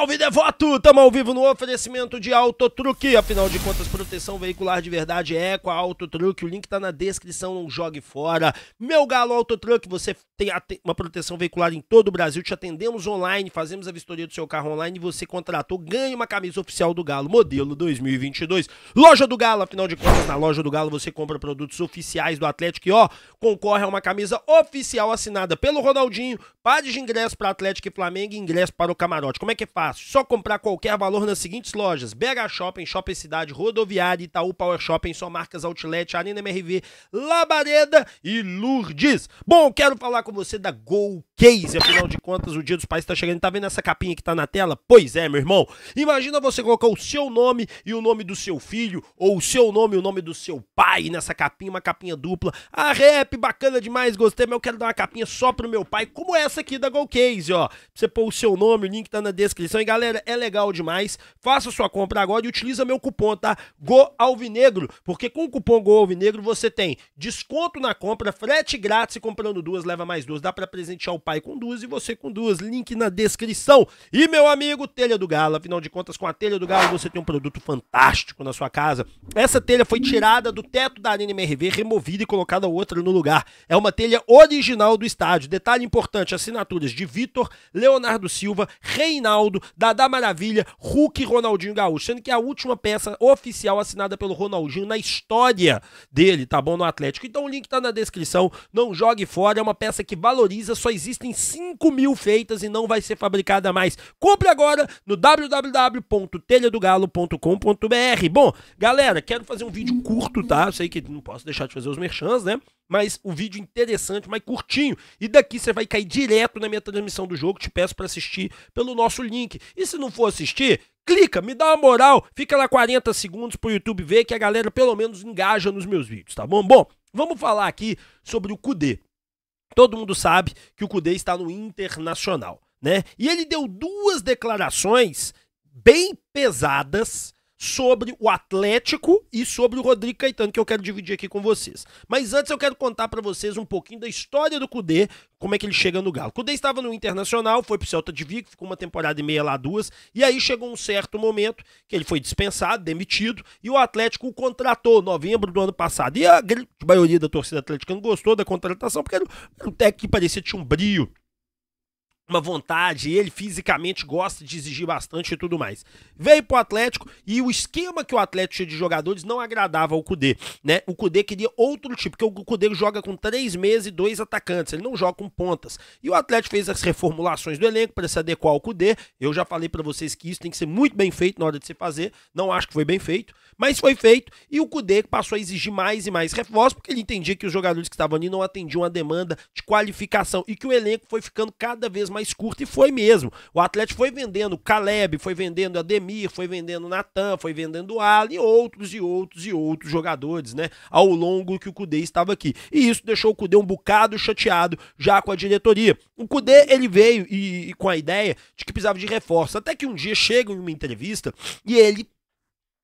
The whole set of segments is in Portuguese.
Salve devoto! Tamo ao vivo no oferecimento de Autotruque. Afinal de contas, proteção veicular de verdade é com a Autotruque. O link tá na descrição, não jogue fora. Meu galo Autotruque, você tem uma proteção veicular em todo o Brasil. Te atendemos online, fazemos a vistoria do seu carro online. Você contratou, ganha uma camisa oficial do Galo, modelo 2022. Loja do Galo, afinal de contas, na loja do Galo você compra produtos oficiais do Atlético e ó, concorre a uma camisa oficial assinada pelo Ronaldinho, pares de ingresso para Atlético e Flamengo e ingresso para o camarote. Como é que é faz? só comprar qualquer valor nas seguintes lojas: BH Shopping, Shopping Cidade, Rodoviária, Itaú Power Shopping, só marcas Outlet, Arena MRV, Labareda e Lourdes. Bom, quero falar com você da Go Case. Afinal de contas, o Dia dos Pais está chegando. Tá vendo essa capinha que tá na tela? Pois é, meu irmão. Imagina você colocar o seu nome e o nome do seu filho, ou o seu nome e o nome do seu pai nessa capinha, uma capinha dupla. Ah, rap, bacana demais, gostei, mas eu quero dar uma capinha só pro meu pai, como essa aqui da Go Case, ó. Você pôr o seu nome, o link tá na descrição descrição. E galera, é legal demais. Faça sua compra agora e utiliza meu cupom, tá? GoAlvinegro. porque com o cupom GoAlvinegro você tem desconto na compra, frete grátis e comprando duas leva mais duas. Dá para presentear o pai com duas e você com duas. Link na descrição. E meu amigo, telha do galo. Afinal de contas, com a telha do galo você tem um produto fantástico na sua casa. Essa telha foi tirada do teto da Arena MRV, removida e colocada outra no lugar. É uma telha original do estádio. Detalhe importante: assinaturas de Vitor, Leonardo Silva, Reinaldo da Dadá Maravilha, Hulk e Ronaldinho Gaúcho. Sendo que é a última peça oficial assinada pelo Ronaldinho na história dele, tá bom? No Atlético. Então o link tá na descrição. Não jogue fora. É uma peça que valoriza. Só existem 5 mil feitas e não vai ser fabricada mais. Compre agora no www.telhadogalo.com.br. Bom, galera, quero fazer um vídeo curto, tá? sei que não posso deixar de fazer os merchans, né? mas o vídeo interessante, mais curtinho. E daqui você vai cair direto na minha transmissão do jogo. Te peço para assistir pelo nosso link. E se não for assistir, clica, me dá uma moral, fica lá 40 segundos pro YouTube ver que a galera pelo menos engaja nos meus vídeos, tá bom? Bom, vamos falar aqui sobre o Kudê. Todo mundo sabe que o Kudê está no Internacional, né? E ele deu duas declarações bem pesadas sobre o Atlético e sobre o Rodrigo Caetano, que eu quero dividir aqui com vocês. Mas antes eu quero contar para vocês um pouquinho da história do Cudê, como é que ele chega no Galo. O Cudê estava no Internacional, foi pro Celta de Vigo, ficou uma temporada e meia lá, duas, e aí chegou um certo momento que ele foi dispensado, demitido, e o Atlético o contratou novembro do ano passado. E a maioria da torcida atleticana gostou da contratação, porque era um técnico que parecia que tinha um brio, uma vontade, ele fisicamente gosta de exigir bastante e tudo mais. Veio pro Atlético e o esquema que o Atlético tinha de jogadores não agradava ao Cude né? O Cude queria outro tipo, porque o Cudê joga com três meses e dois atacantes, ele não joga com pontas. E o Atlético fez as reformulações do elenco para se adequar ao Cudê. Eu já falei para vocês que isso tem que ser muito bem feito na hora de se fazer, não acho que foi bem feito, mas foi feito e o Cude passou a exigir mais e mais reforços, porque ele entendia que os jogadores que estavam ali não atendiam a demanda de qualificação e que o elenco foi ficando cada vez mais mais curta e foi mesmo. O Atlético foi vendendo Caleb, foi vendendo Ademir, foi vendendo Natan, foi vendendo Ali e outros e outros e outros jogadores, né? Ao longo que o Cudê estava aqui. E isso deixou o Cudê um bocado chateado já com a diretoria. O Cudê, ele veio e, e com a ideia de que precisava de reforço. Até que um dia chega em uma entrevista e ele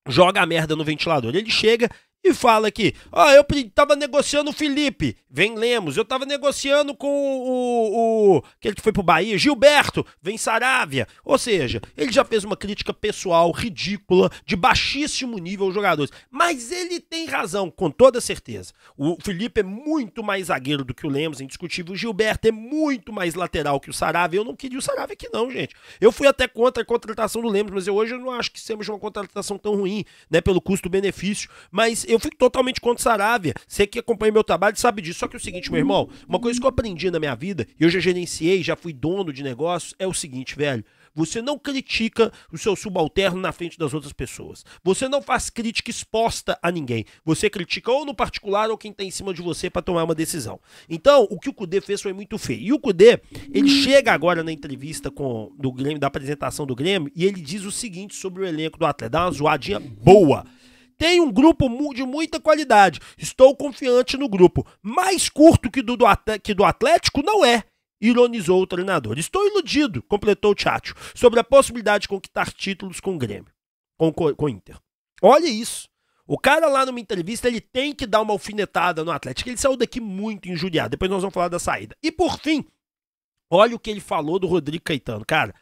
joga a merda no ventilador. Ele chega e fala aqui: ó, oh, eu tava negociando o Felipe, vem Lemos, eu tava negociando com o, o, aquele que foi pro Bahia, Gilberto, vem Saravia. Ou seja, ele já fez uma crítica pessoal ridícula, de baixíssimo nível aos jogadores. Mas ele tem razão, com toda certeza. O Felipe é muito mais zagueiro do que o Lemos, indiscutível. O Gilberto é muito mais lateral que o Saravia. Eu não queria o Saravia aqui, não, gente. Eu fui até contra a contratação do Lemos, mas eu hoje eu não acho que seja uma contratação tão ruim, né, pelo custo-benefício. Mas eu eu fico totalmente contra Saravia. Você que acompanha meu trabalho sabe disso. Só que é o seguinte, meu irmão, uma coisa que eu aprendi na minha vida, e eu já gerenciei, já fui dono de negócios, é o seguinte, velho. Você não critica o seu subalterno na frente das outras pessoas. Você não faz crítica exposta a ninguém. Você critica ou no particular ou quem está em cima de você para tomar uma decisão. Então, o que o Cudê fez foi muito feio. E o Cudê, ele chega agora na entrevista com do Grêmio, da apresentação do Grêmio, e ele diz o seguinte sobre o elenco do Atlético. Dá uma zoadinha boa tem um grupo de muita qualidade. Estou confiante no grupo. Mais curto que do, que do Atlético não é. Ironizou o treinador. Estou iludido, completou o Tchatcho, sobre a possibilidade de conquistar títulos com o Grêmio, com, com o Inter. Olha isso. O cara lá numa entrevista, ele tem que dar uma alfinetada no Atlético. Ele saiu daqui muito injuriado. Depois nós vamos falar da saída. E por fim, olha o que ele falou do Rodrigo Caetano. Cara,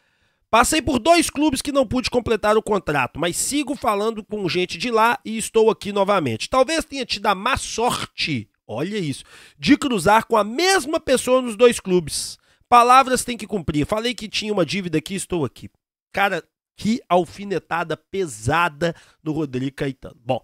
Passei por dois clubes que não pude completar o contrato, mas sigo falando com gente de lá e estou aqui novamente. Talvez tenha tido a má sorte, olha isso, de cruzar com a mesma pessoa nos dois clubes. Palavras tem que cumprir. Falei que tinha uma dívida aqui, estou aqui. Cara, que alfinetada pesada do Rodrigo Caetano. Bom,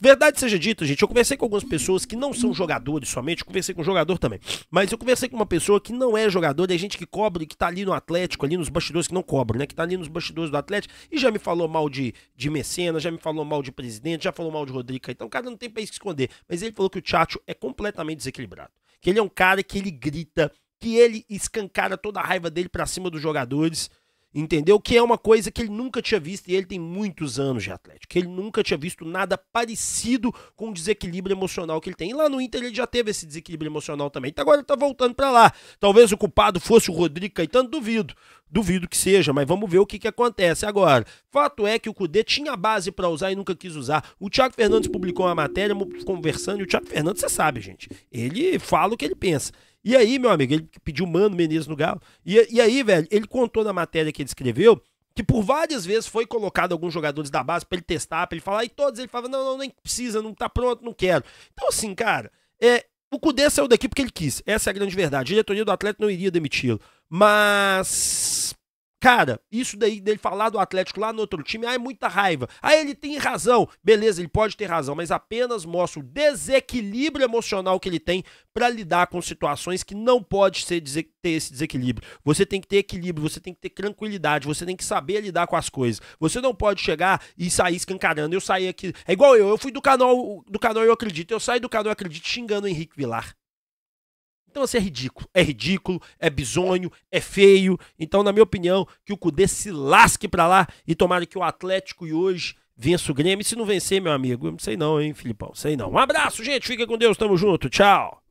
Verdade seja dita, gente, eu conversei com algumas pessoas que não são jogadores somente, eu conversei com um jogador também, mas eu conversei com uma pessoa que não é jogador, é gente que cobra, que tá ali no Atlético, ali nos bastidores, que não cobra, né, que tá ali nos bastidores do Atlético, e já me falou mal de, de Mecenas, já me falou mal de presidente, já falou mal de Rodrigo Caetano, então o cara não tem isso que esconder, mas ele falou que o Tchatcho é completamente desequilibrado, que ele é um cara que ele grita, que ele escancara toda a raiva dele para cima dos jogadores, entendeu? Que é uma coisa que ele nunca tinha visto e ele tem muitos anos de Atlético. Ele nunca tinha visto nada parecido com o desequilíbrio emocional que ele tem. E lá no Inter ele já teve esse desequilíbrio emocional também. Então agora ele tá voltando para lá. Talvez o culpado fosse o Rodrigo Caetano, duvido. Duvido que seja, mas vamos ver o que, que acontece agora. Fato é que o Cudê tinha base para usar e nunca quis usar. O Thiago Fernandes publicou uma matéria conversando e o Thiago Fernandes, você sabe, gente, ele fala o que ele pensa. E aí, meu amigo, ele pediu Mano Menezes no Galo. E, e aí, velho, ele contou na matéria que ele escreveu que por várias vezes foi colocado alguns jogadores da base para ele testar, para ele falar, e todos ele falava, não, não, nem precisa, não tá pronto, não quero. Então, assim, cara, é, o Cudê saiu daqui porque ele quis. Essa é a grande verdade. A diretoria do Atlético não iria demiti-lo. Mas Cara, isso daí dele falar do Atlético lá no outro time, ah, é muita raiva. Ah, ele tem razão. Beleza, ele pode ter razão, mas apenas mostra o desequilíbrio emocional que ele tem para lidar com situações que não pode ser ter esse desequilíbrio. Você tem que ter equilíbrio, você tem que ter tranquilidade, você tem que saber lidar com as coisas. Você não pode chegar e sair escancarando. Eu saí aqui, é igual eu, eu fui do canal do canal Eu Acredito, eu saí do canal Eu Acredito xingando o Henrique Vilar. Então, assim, é ridículo. É ridículo, é bizonho, é feio. Então, na minha opinião, que o Cudê se lasque pra lá e tomara que o Atlético e hoje vença o Grêmio. E se não vencer, meu amigo, eu não sei não, hein, Filipão? Sei não. Um abraço, gente. Fica com Deus. Tamo junto. Tchau.